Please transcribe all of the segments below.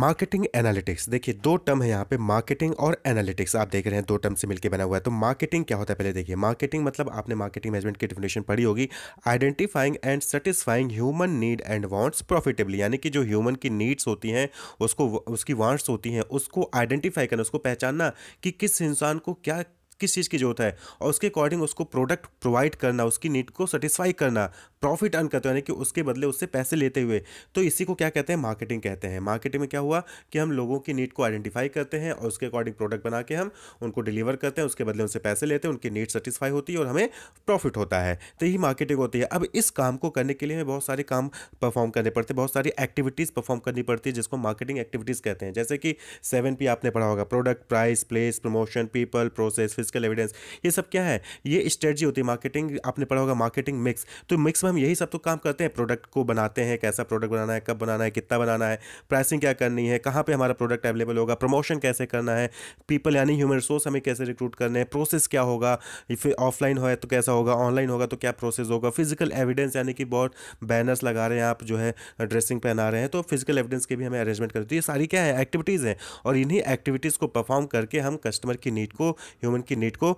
marketing analytics देखिए दो term है यहाँ पे मार्केटिंग और एनालिटिक्स आप देख रहे हैं दो टर्म से मिलकर बना हुआ है तो मार्केटिंग क्या होता है पहले देखिए मार्केटिंग मतलब आपने मार्केटिंग मैनेजमेंट की डेफिनेशन पढ़ी होगी identifying and satisfying human need and wants profitably यानी कि जो ह्यूमन की नीड्स होती हैं उसको उसकी वांट्स होती हैं उसको आइडेंटिफाई करना उसको पहचानना कि किस इंसान को क्या किस चीज़ की जरूरत है और उसके अकॉर्डिंग उसको प्रोडक्ट प्रोवाइड करना उसकी नीड को सेटिस्फाई करना प्रॉफिट अर्न करते हो यानी कि उसके बदले उससे पैसे लेते हुए तो इसी को क्या कहते हैं मार्केटिंग कहते हैं मार्केटिंग में क्या हुआ कि हम लोगों की नीड को आइडेंटिफाई करते हैं और उसके अकॉर्डिंग प्रोडक्ट बना के हम उनको डिलीवर करते हैं उसके बदले उनसे पैसे लेते हैं उनकी नीड सेटिस्फाई होती है और हमें प्रॉफिट होता है तो यही मार्केटिंग होती है अब इस काम को करने के लिए हमें बहुत सारे काम परफॉर्म करने पड़ते हैं बहुत सारी एक्टिविटीज़ परफॉर्म करनी पड़ती है जिसको मार्केटिंग एक्टिविटीज़ कहते हैं जैसे कि सेवन पी आपने पढ़ा होगा product price place promotion people process physical evidence ये सब क्या है ये स्ट्रेटजी होती है मार्केटिंग आपने पढ़ा होगा मार्केटिंग मिक्स तो मिक्स में हम यही सब तो काम करते हैं प्रोडक्ट को बनाते हैं कैसा प्रोडक्ट बनाना है कब बनाना है कितना बनाना है प्राइसिंग क्या करनी है कहाँ पर हमारा प्रोडक्ट अवेलेबल होगा प्रमोशन कैसे करना है पीपल यानी ह्यूमन रिसोर्स हमें कैसे रिक्रूट करने हैं प्रोसेस क्या होगा फिर ऑफलाइन हो तो कैसा होगा ऑनलाइन होगा तो क्या प्रोसेस होगा फिजिकल एविडेंस यानी कि बहुत बैनर्स लगा रहे हैं आप जो है ड्रेसिंग पहना रहे हैं तो फिजिकल एविडेंस के भी हमें अरेंजमेंट करती है तो ये सारी क्या है एक्टिविटीज़ हैं और इन्हीं एक्टिविटीज़ को परफॉर्म करके हम कस्टमर की नीड को ह्यूमन की नीड को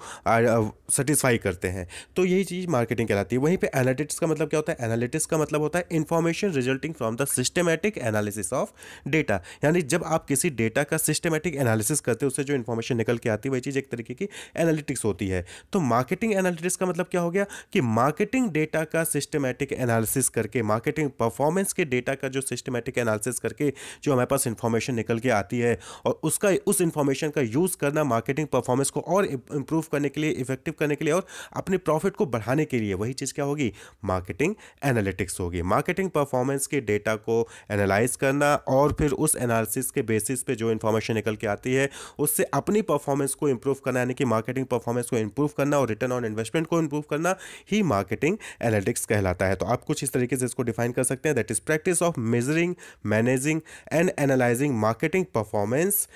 सेटिस्फाई करते हैं तो यही चीज़ मार्केटिंग कहलाती है वहीं पर एनालिटिक्स का मतलब मतलब क्या होता है एनालिटिक्स का मतलब होता है information resulting from the systematic analysis of data यानी जब आप किसी डेटा का सिस्टमेटिक एनालिसिस करते हैं उससे जो इन्फॉर्मेशन निकल के आती है वही चीज़ एक तरीके की एनालिटिक्स होती है तो मार्केटिंग एनालिटिक्स का मतलब क्या हो गया कि मार्केटिंग डेटा का सिस्टमेटिक एनालिसिस करके मार्केटिंग परफॉर्मेंस के डेटा का जो सिस्टमेटिक एनालिसिस करके जो हमारे पास इन्फॉर्मेशन निकल के आती है और उसका उस इन्फॉर्मेशन का यूज़ करना मार्केटिंग परफॉर्मेंस को और इम्प्रूव करने के लिए इफेक्टिव करने के लिए और अपने प्रॉफिट को बढ़ाने के लिए वही चीज़ क्या होगी मार्केट मार्केटिंग एनालिटिक्स होगी मार्केटिंग परफॉर्मेंस के डेटा को एनालाइज करना और फिर उस एनालिसिस के बेसिस पे जो इन्फॉर्मेशन निकल के आती है उससे अपनी परफॉर्मेंस को इंप्रूव करना यानी कि मार्केटिंग परफॉर्मेंस को इंप्रूव करना और रिटर्न ऑन इन्वेस्टमेंट को इंप्रूव करना ही मार्केटिंग एनालिटिक्स कहलाता है तो आप कुछ इस तरीके से इसको डिफाइन कर सकते हैं that is practice of measuring managing and analysing marketing performance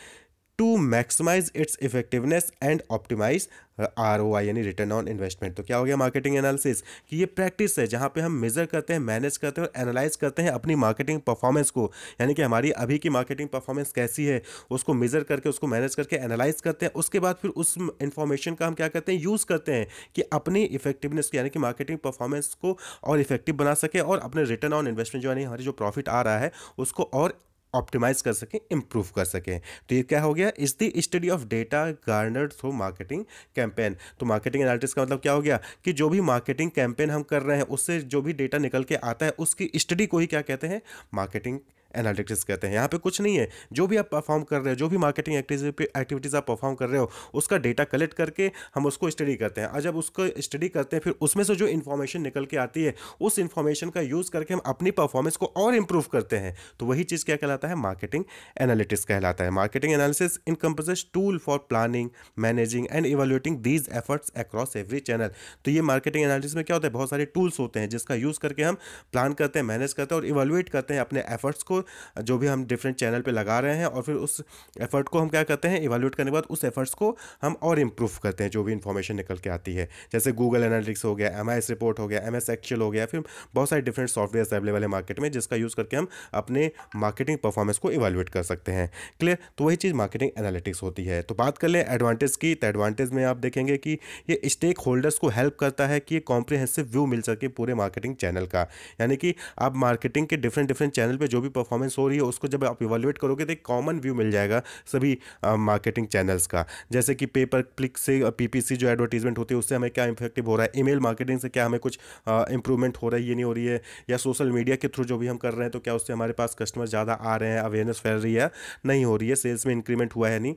to maximise its effectiveness and optimise R O I यानी रिटर्न ऑन इन्वेस्टमेंट तो क्या हो गया मार्केटिंग एनालिसिस कि ये प्रैक्टिस है जहाँ पे हम मेजर करते हैं मैनेज करते हैं और एनालाइज करते हैं अपनी मार्केटिंग परफॉर्मेंस को यानी कि हमारी अभी की मार्केटिंग परफॉर्मेंस कैसी है उसको मेजर करके उसको मैनेज करके एनालाइज करते हैं उसके बाद फिर उस इन्फॉर्मेशन का हम क्या करते हैं यूज़ करते हैं कि अपनी इफेक्टिवनेस यानी कि मार्केटिंग परफॉर्मेंस को और इफेक्टिव बना सके और अपने रिटर्न ऑन इन्वेस्टमेंट जो यानी हमारी जो प्रॉफिट आ रहा है उसको और ऑप्टिमाइज कर सकें इम्प्रूव कर सकें तो ये क्या हो गया is the study of data garner through marketing campaign तो मार्केटिंग एनालिटिक्स का मतलब क्या हो गया कि जो भी मार्केटिंग कैंपेन हम कर रहे हैं उससे जो भी डेटा निकल के आता है उसकी स्टडी को ही क्या कहते हैं मार्केटिंग एनालिटिक्स कहते हैं यहाँ पे कुछ नहीं है जो भी आप परफॉर्म कर रहे हो जो भी मार्केटिंग एक्टिविटीज़ आप परफॉर्म कर रहे हो उसका डेटा कलेक्ट करके हम उसको स्टडी करते हैं और जब उसको स्टडी करते हैं फिर उसमें से जो इन्फॉर्मेशन निकल के आती है उस इन्फॉर्मेशन का यूज़ करके हम अपनी परफॉर्मेंस को और इम्प्रूव करते हैं तो वही चीज़ क्या कहलाता है मार्केटिंग एनालिटिक्स कहलाता है marketing analysis encompasses tool for planning managing and evaluating these efforts across every channel तो ये मार्केटिंग एनालिसिस में क्या होता है बहुत सारे टूल्स होते हैं जिसका यूज़ करके हम प्लान करते हैं मैनेज करते हैं और इवेल्यूएट करते हैं अपने एफर्ट्स को जो भी हम डिफरेंट चैनल पे लगा रहे हैं और फिर उस एफर्ट को हम क्या करते हैं इवेल्यूट करने के बाद उस एफर्ट्स को हम और इम्प्रूव करते हैं जो भी इन्फॉर्मेशन निकल के आती है जैसे गूगल एनालिटिक्स हो गया एम रिपोर्ट हो गया एम एक्चुअल हो गया फिर बहुत सारे डिफरेंट सॉफ्टवेयर अवेलेबल है मार्केट में जिसका यूज़ करके हम अपने मार्केटिंग परफॉर्मेंस को इवेल्यूट कर सकते हैं क्लियर तो वही चीज़ मार्केटिंग एनालिटिक्स होती है तो बात कर लें एडवांटेज की तो एडवांटेज में आप देखेंगे कि ये स्टेक होल्डर्स को हेल्प करता है कि ये कॉम्प्रिहेंसिव व्यू मिल सके पूरे मार्केटिंग चैनल का यानी कि आप मार्केटिंग के डिफरेंट डिफरेंट चैनल पर जो भी परफॉर्मेंस हो रही है उसको जब आप इवेलुएट करोगे तो एक कॉमन व्यू मिल जाएगा सभी मार्केटिंग चैनल्स का जैसे कि पेपर क्लिक से पीपीसी जो एडवर्टीजमेंट होती है उससे हमें क्या इफेक्टिव हो रहा है ईमेल मार्केटिंग से क्या हमें कुछ इंप्रूवमेंट हो रहा है ये नहीं हो रही है या सोशल मीडिया के थ्रू जो भी हम कर रहे हैं तो क्या उससे हमारे पास कस्टमर ज़्यादा आ रहे हैं अवेयरनेस फैल रही है नहीं हो रही है सेल्स में इंक्रीमेंट हुआ है नहीं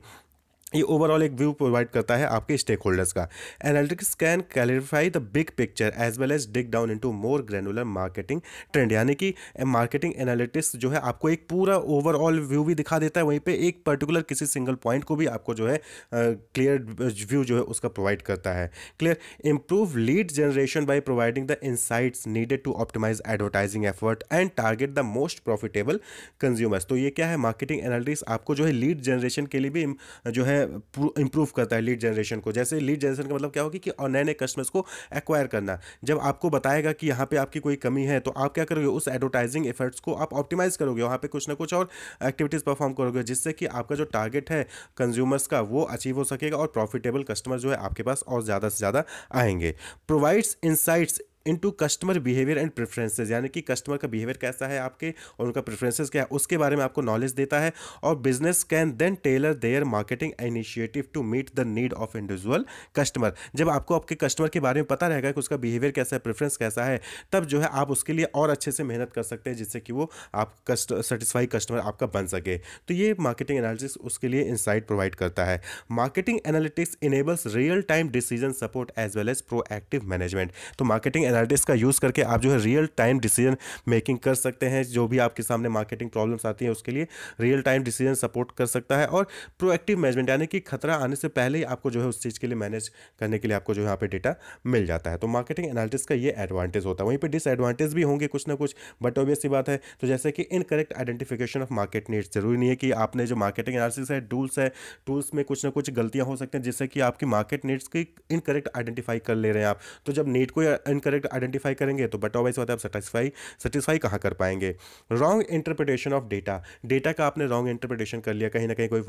ये ओवरऑल एक व्यू प्रोवाइड करता है आपके स्टेक होल्डर्स का analytics can clarify the big picture as well as dig down into more granular marketing trend यानी कि मार्केटिंग एनालिटिक्स जो है आपको एक पूरा ओवरऑल व्यू भी दिखा देता है वहीं पे एक पर्टिकुलर किसी सिंगल पॉइंट को भी आपको जो है क्लियर uh, व्यू जो है उसका प्रोवाइड करता है clear improve lead generation by providing the insights needed to optimise advertising effort and target the most profitable consumers तो ये क्या है मार्केटिंग एनालिटिक्स आपको जो है लीड जनरेशन के लिए भी जो है इंप्रूव करता है लीड जनरेशन को जैसे लीड जनरेशन का मतलब क्या होगी कि नए नए कस्टमर्स को एक्वायर करना जब आपको बताएगा कि यहाँ पे आपकी कोई कमी है तो आप क्या करोगे उस एडवर्टाइजिंग एफर्ट्स को आप ऑप्टिमाइज करोगे वहाँ पे कुछ ना कुछ और एक्टिविटीज़ परफॉर्म करोगे जिससे कि आपका जो टारगेट है कंज्यूमर्स का वो अचीव हो सकेगा और प्रॉफिटेबल कस्टमर जो है आपके पास और ज़्यादा से ज़्यादा आएंगे provides insights into customer behaviour and preferences यानी कि कस्टमर का बिहेवियर कैसा है आपके और उनका प्रेफरेंसेस क्या है उसके बारे में आपको नॉलेज देता है और business can then tailor their marketing initiative to meet the need of individual customer जब आपको आपके कस्टमर के बारे में पता रहेगा कि उसका बिहेवियर कैसा है प्रेफरेंस कैसा है तब जो है आप उसके लिए और अच्छे से मेहनत कर सकते हैं जिससे कि वो आप कस्ट सेटिस्फाई कस्टमर आपका बन सके तो ये मार्केटिंग एनालिसिस उसके लिए इंसाइट प्रोवाइड करता है marketing analytics enables real time decision support as well as proactive management तो मार्केटिंग एनालिटिक्स का यूज़ करके आप जो है रियल टाइम डिसीजन मेकिंग कर सकते हैं जो भी आपके सामने मार्केटिंग प्रॉब्लम्स आती हैं उसके लिए रियल टाइम डिसीजन सपोर्ट कर सकता है और प्रोएक्टिव मैनेजमेंट यानी कि खतरा आने से पहले ही आपको जो है उस चीज़ के लिए मैनेज करने के लिए आपको जो है यहाँ पे डेटा मिल जाता है तो मार्केटिंग एनालिटिक्स का ये एडवांटेज होता है वहीं पर डिसएडवांटेज भी होंगे कुछ ना कुछ बट ऑब्वियस बात है तो जैसे कि incorrect identification of market needs जरूरी नहीं है कि आपने जो मार्केटिंग एनालिसिस है टूल्स है टूल्स में कुछ ना कुछ गलतियाँ हो सकती हैं जिससे कि आपकी मार्केट नीड्स की इनकरेक्ट आइडेंटिफाई कर ले रहे हैं आप तो जब नीड को इनकरेक्ट करेक्ट आइडेंटिफाई करेंगे तो बट ऑबाइस है आप सेटिस्फाई सेटिस्फाई कहाँ कर पाएंगे wrong interpretation of data data का आपने रॉन्ग इंटरप्रिटेशन कर लिया कहीं ना कहीं कोई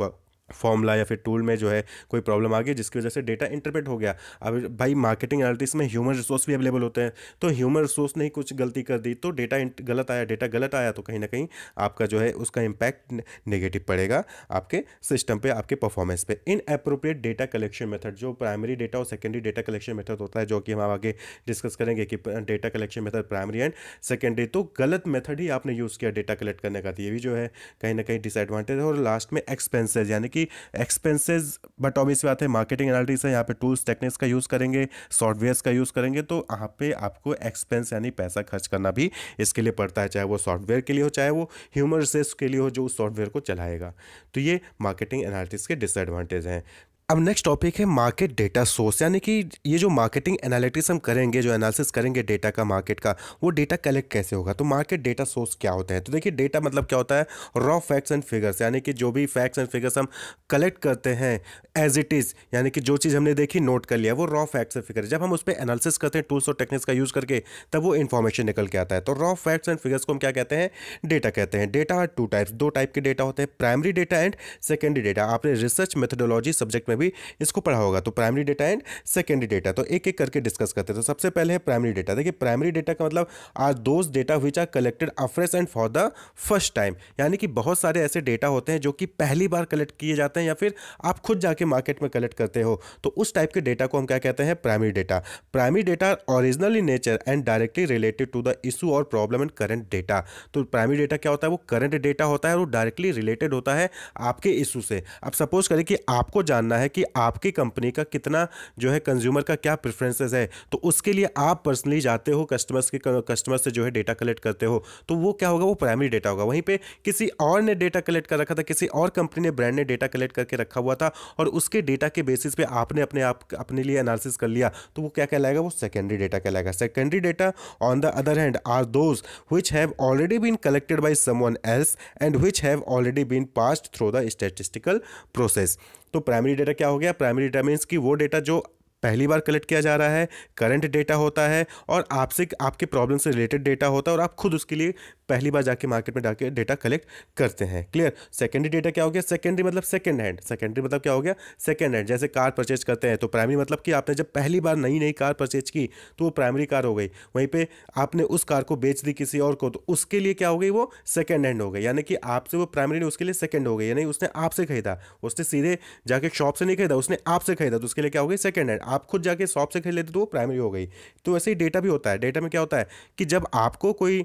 फॉर्मूला या फिर टूल में जो है कोई प्रॉब्लम आ गई जिसकी वजह से डेटा इंटरप्रेट हो गया अब भाई मार्केटिंग एनालिटिक्स में ह्यूमन रिसोर्स भी अवेलेबल होते हैं तो ह्यूमन रिसोर्स ने कुछ गलती कर दी तो डेटा गलत आया डेटा गलत आया तो कहीं ना कहीं आपका जो है उसका इम्पैक्ट नेगेटिव पड़ेगा आपके सिस्टम पर आपके परफॉर्मेंस पर inappropriate data collection method जो प्राइमरी डेटा और सेकेंडरी डेटा कलेक्शन मेथड होता है जो कि हम आगे डिस्कस करेंगे कि data collection method primary and secondary तो गलत मेथड ही आपने यूज़ किया डेटा कलेक्ट करने का तो ये भी जो है कहीं ना कहीं डिसएडवांटेज है और लास्ट में एक्सपेंसेज यानी कि कि एक्सपेंसेस बट ऑबियस बात है मार्केटिंग एनालिटिक्स है यहाँ पे टूल्स टेक्निक्स का यूज़ करेंगे सॉफ्टवेयर्स का यूज़ करेंगे तो यहाँ पे आपको एक्सपेंस यानी पैसा खर्च करना भी इसके लिए पड़ता है चाहे वो सॉफ्टवेयर के लिए हो चाहे वो ह्यूमन रिसोर्स के लिए हो जो उस सॉफ्टवेयर को चलाएगा तो ये मार्केटिंग एनालिटिक्स के डिसएडवांटेज हैं अब नेक्स्ट टॉपिक है मार्केट डेटा सोर्स यानी कि ये जो मार्केटिंग एनालिटिक्स हम करेंगे जो एनालिसिस करेंगे डेटा का मार्केट का वो डेटा कलेक्ट कैसे होगा तो मार्केट डेटा सोर्स क्या होता है तो देखिए डेटा मतलब क्या होता है रॉ फैक्ट्स एंड फिगर्स यानी कि जो भी फैक्ट्स एंड फिगर्स हम कलेक्ट करते हैं एज इट इज़ यानी कि जो चीज़ हमने देखी नोट कर लिया वो रॉ फैक्ट्स एंड फिगर्स जब हम उस पर एनालिसिस करते हैं टूल्स और टेक्निक्स का यूज़ करके तब वो इन्फॉर्मेशन निकल के आता है तो रॉ फैक्ट्स एंड फिगर्स को हम क्या कहते हैं डेटा कहते हैं डेटा टू टाइप्स दो टाइप के डेटा होते हैं primary data and secondary data आपने रिसर्च मेथडोलॉजी सब्जेक्ट में भी इसको पढ़ा होगा तो primary data and secondary data तो एक एक करके डिस्कस करते तो सबसे पहले है प्राइमरी डेटा देखिए प्राइमरी डेटा का मतलब आज those data which are collected afresh and for the first time यानी कि बहुत सारे ऐसे डेटा होते हैं जो कि पहली बार कलेक्ट किए जाते हैं या फिर आप खुद जाके मार्केट में कलेक्ट करते हो तो उस टाइप के डेटा को हम क्या कहते हैं primary data primary data original in nature and directly related to the issue और प्रॉब्लम एंड करंट डेटा तो प्राइमरी डेटा क्या होता है वो करंट डेटा होता है और वो डायरेक्टली रिलेटेड होता है आपके इशू से अब सपोज करें कि आपको जानना है है कि आपकी कंपनी का कितना जो है कंज्यूमर का क्या प्रेफरेंसेस है तो उसके लिए आप पर्सनली जाते हो कस्टमर्स के कस्टमर से जो है डेटा कलेक्ट करते हो तो वो क्या होगा वो प्राइमरी डेटा होगा वहीं पर किसी और ने डेटा कलेक्ट कर रखा था किसी और कंपनी ने ब्रांड ने डेटा कलेक्ट करके रखा हुआ था और उसके डेटा के बेसिस पर आपने अपने आप अपने लिए एनालिसिस कर लिया तो वो क्या कहलाएगा वो सेकेंडरी डेटा कहलाएगा secondary data on the other hand are those which have already been collected by someone else and which have already been passed through the statistical process तो प्राइमरी डेटा क्या हो गया प्राइमरी डेटा मीन्स कि वो data जो पहली बार collect किया जा रहा है करंट डेटा होता है और आपसे आपके प्रॉब्लम से रिलेटेड डेटा होता है और आप खुद उसके लिए पहली बार जाके मार्केट में जाके डेटा कलेक्ट करते हैं क्लियर सेकेंडरी डेटा क्या हो गया सेकेंडरी मतलब सेकेंड हैंड सेकेंडरी मतलब क्या हो गया सेकेंड हैंड जैसे कार परचेज करते हैं तो प्राइमरी मतलब कि आपने जब पहली बार नई नई कार परचेज की तो वो प्राइमरी कार हो गई वहीं पर आपने उस कार को बेच दी किसी और को तो उसके लिए क्या हो गई वो सेकेंड हैंड हो गई यानी कि आपसे वो प्राइमरी उसके लिए सेकेंड हो गई यानी उसने आपसे खरीदा उसने सीधे जाके शॉप से नहीं खरीदा उसने आपसे खरीदा तो उसके लिए क्या हो गई सेकेंड हैंड आप खुद जाके शॉप से खरीद लेते तो वो प्राइमरी हो गई तो वैसे ही डेटा भी होता है डेटा में क्या होता है कि जब आपको कोई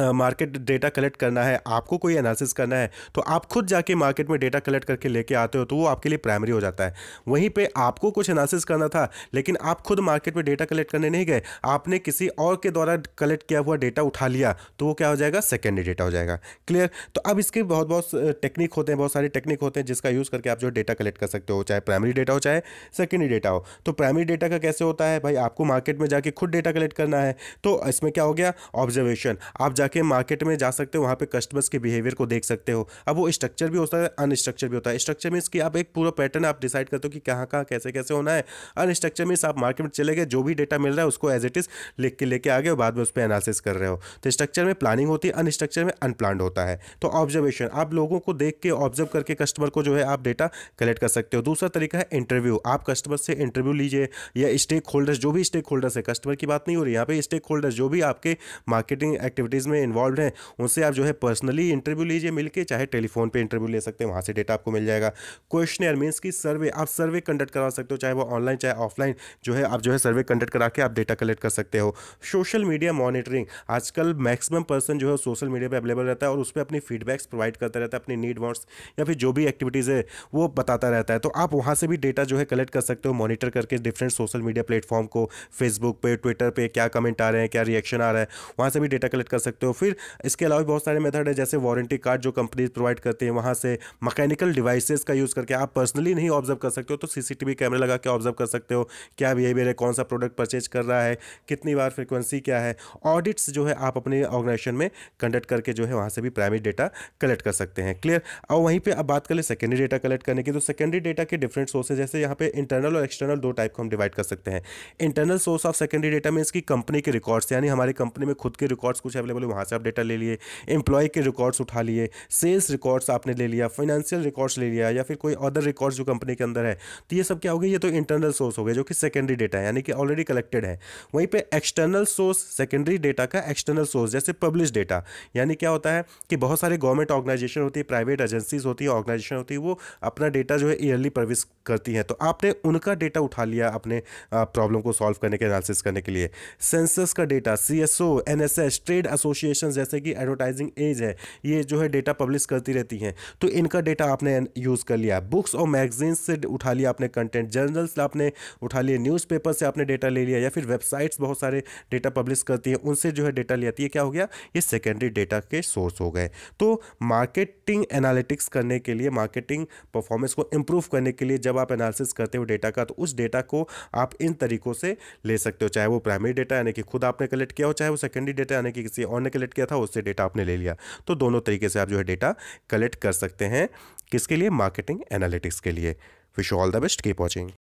मार्केट डेटा कलेक्ट करना है आपको कोई एनालिसिस करना है तो आप खुद जाके मार्केट में डेटा कलेक्ट करके लेके आते हो तो वो आपके लिए प्राइमरी हो जाता है वहीं पे आपको कुछ एनालिसिस करना था लेकिन आप खुद मार्केट में डेटा कलेक्ट करने नहीं गए आपने किसी और के द्वारा कलेक्ट किया हुआ डेटा उठा लिया तो वो क्या हो जाएगा सेकेंडरी डेटा हो जाएगा क्लियर तो अब इसके बहुत बहुत टेक्निक होते हैं बहुत सारे टेक्निक होते हैं जिसका यूज़ करके आप जो डेटा कलेक्ट कर सकते हो चाहे प्राइमरी डेटा हो चाहे सेकेंडरी डेटा हो तो प्राइमरी डेटा का कैसे होता है भाई आपको मार्केट में जाके खुद डेटा कलेक्ट करना है तो इसमें क्या हो गया ऑब्जर्वेशन आप जाके मार्केट में जा सकते हो वहाँ पे कस्टमर्स के बिहेवियर को देख सकते हो अब वो स्ट्रक्चर भी होता है अनस्ट्रक्चर भी होता है स्ट्रक्चर मीन्स कि आप एक पूरा पैटर्न आप डिसाइड करते हो कि कहाँ कहाँ कैसे कैसे होना है अनस्ट्रक्चर मीन्स आप मार्केट में चले गए जो भी डेटा मिल रहा है उसको एज इट इज़ लिख के लेके आ गए और बाद में उस पर एनालिसिस कर रहे हो तो स्ट्रक्चर में प्लानिंग होती है अनस्ट्रक्चर में अनप्लान होता है तो ऑब्जर्वेशन आप लोगों को देख के ऑब्जर्व करके कस्टमर को जो है आप डेटा कलेक्ट कर सकते हो दूसरा तरीका है इंटरव्यू आप कस्टमर से इंटरव्यू लीजिए या स्टेक होल्डर्स जो भी स्टेक होल्डर्स है कस्टमर की बात नहीं हो रही यहाँ पे स्टेक होल्डर्स जो भी आपके मार्केटिंग एक्टिविटीज़ में में इन्वॉल्व हैं उनसे आप जो है पर्सनली इंटरव्यू लीजिए मिलकर चाहे टेलीफोन पर इंटरव्यू ले सकते हैं वहाँ से डेटा आपको मिल जाएगा क्वेश्चन मीन्स की सर्वे आप सर्वे कंडक्ट करवा सकते हो चाहे वो ऑनलाइन चाहे ऑफलाइन जो है आप जो है सर्वे कंडक्ट करा के आप डेटा कलेक्ट कर सकते हो सोशल मीडिया मॉनिटरिंग आजकल मैक्सिमम पर्सन जो है सोशल मीडिया पर अवेलेबल रहता है और उस पर अपनी फीडबैक्स प्रोवाइड करता रहता है अपनी नीड वॉन्ट्स या फिर जो भी एक्टिविटीज़ है वो बताता रहता है तो आप वहाँ से भी डेटा जो है कलेक्ट कर सकते हो मॉनिटर करके डिफरेंट सोशल मीडिया प्लेटफॉर्म को फेसबुक पे ट्विटर पे क्या कमेंट आ रहे हैं क्या रिएक्शन आ रहा है वहाँ से भी डेटा कलेक्ट कर सकते सकते हो फिर इसके अलावा बहुत सारे मेथड है जैसे वारंटी कार्ड जो कंपनीज प्रोवाइड करती है वहाँ से मैकेनिकल डिवाइसेस का यूज़ करके आप पर्सनली नहीं ऑब्जर्व कर सकते हो तो सीसीटीवी कैमरे लगा के ऑब्जर्व कर सकते हो क्या बिहेवियर है कौन सा प्रोडक्ट परचेज कर रहा है कितनी बार फ्रिक्वेंसी क्या है ऑडिट्स जो है आप अपने ऑर्गेनाइजेशन में कंडक्ट करके जो है वहाँ से भी प्राइवेट डेटा कलेक्ट कर सकते हैं क्लियर और वहीं पर अब बात कर ले सेकेंडरी डेटा कलेक्ट करने की तो सेकेंडरी डेटा के डिफरेंट सोर्सेज जैसे यहाँ पे इंटरनल और एक्सटर्नल दो टाइप को हम डिवाइड कर सकते हैं internal source of secondary data mean की कंपनी के रिकॉर्ड्स यानी हमारी कंपनी में खुद के रिकॉर्ड्स कुछ अवेलेबल खोले वहाँ से आप डेटा ले लिए एम्प्लॉय के रिकॉर्ड्स उठा लिए सेल्स रिकॉर्ड्स आपने ले लिया फाइनेंशियल रिकॉर्ड्स ले लिया या फिर कोई अदर रिकॉर्ड्स जो कंपनी के अंदर है तो ये सब क्या हो गया ये तो इंटरनल सोर्स हो गया जो कि सेकेंडरी डेटा है यानी कि ऑलरेडी कलेक्टेड है वहीं पर एक्सटर्नल सोर्स सेकेंडरी डेटा का एक्सटर्नल सोर्स जैसे पब्लिश डेटा यानी क्या होता है कि बहुत सारे गवर्नमेंट ऑर्गेनाइजेशन होती है प्राइवेट एजेंसीज होती है ऑर्गेनाइजेशन होती है वो अपना डेटा जो है ईयरली प्रवेश करती हैं तो आपने उनका डेटा उठा लिया अपने प्रॉब्लम को सॉल्व करने के एनालिसिस करने के लिए सेंसस का data C S S trade association association जैसे कि एडवर्टाइजिंग एज है ये जो है डेटा पब्लिश करती रहती हैं तो इनका डेटा आपने यूज़ कर लिया बुक्स और मैगजीन्स से उठा लिया आपने कंटेंट जर्नल्स आपने उठा लिया न्यूज़पेपर से आपने डेटा ले लिया या फिर वेबसाइट्स बहुत सारे डेटा पब्लिश करती हैं उनसे जो है डेटा ले आती है क्या हो गया ये सेकेंडरी डेटा के सोर्स हो गए तो मार्केटिंग एनालिटिक्स करने के लिए मार्केटिंग परफॉर्मेंस को इम्प्रूव करने के लिए जब आप एनालिसिस करते हो डेटा का तो उस डेटा को आप इन तरीकों से ले सकते हो चाहे वो प्राइमरी डेटा यानी कि खुद आपने कलेक्ट किया हो चाहे वो सेकेंडरी डेटा यानी कि किसी ऑन ने कलेक्ट किया था उससे डेटा आपने ले लिया तो दोनों तरीके से आप जो है डेटा कलेक्ट कर सकते हैं किसके लिए मार्केटिंग एनालिटिक्स के लिए wish all the best keep watching